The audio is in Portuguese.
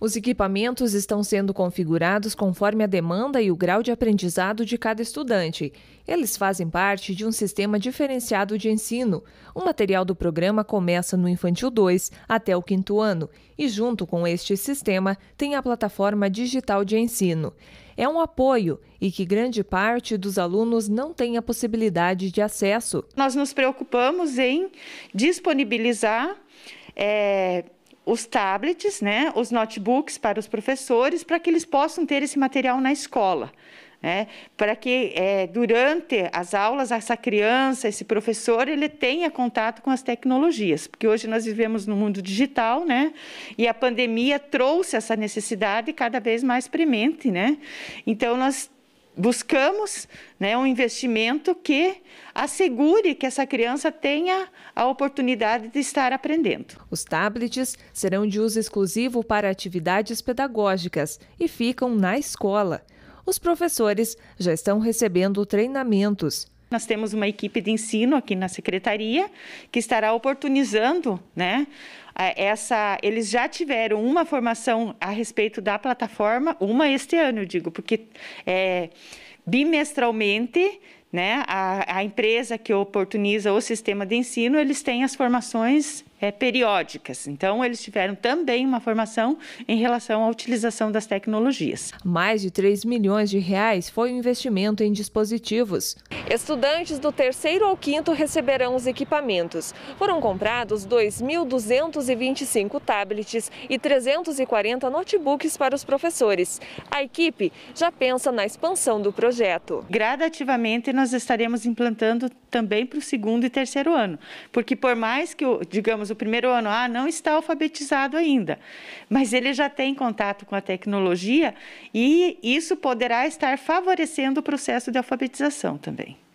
Os equipamentos estão sendo configurados conforme a demanda e o grau de aprendizado de cada estudante. Eles fazem parte de um sistema diferenciado de ensino. O material do programa começa no Infantil 2 até o quinto ano e, junto com este sistema, tem a plataforma digital de ensino. É um apoio e que grande parte dos alunos não tem a possibilidade de acesso. Nós nos preocupamos em disponibilizar. É os tablets, né, os notebooks para os professores, para que eles possam ter esse material na escola. Né, para que é, durante as aulas essa criança, esse professor, ele tenha contato com as tecnologias, porque hoje nós vivemos no mundo digital, né? E a pandemia trouxe essa necessidade cada vez mais premente, né? Então nós buscamos né, um investimento que assegure que essa criança tenha a oportunidade de estar aprendendo. Os tablets serão de uso exclusivo para atividades pedagógicas e ficam na escola. Os professores já estão recebendo treinamentos nós temos uma equipe de ensino aqui na secretaria que estará oportunizando, né? Essa, eles já tiveram uma formação a respeito da plataforma, uma este ano, eu digo, porque é, bimestralmente, né, a, a, empresa que oportuniza o sistema de ensino, eles têm as formações é, periódicas. Então, eles tiveram também uma formação em relação à utilização das tecnologias. Mais de 3 milhões de reais foi o um investimento em dispositivos. Estudantes do terceiro ao quinto receberão os equipamentos. Foram comprados 2.225 tablets e 340 notebooks para os professores. A equipe já pensa na expansão do projeto projeto? Gradativamente nós estaremos implantando também para o segundo e terceiro ano, porque por mais que, digamos, o primeiro ano ah, não está alfabetizado ainda, mas ele já tem contato com a tecnologia e isso poderá estar favorecendo o processo de alfabetização também.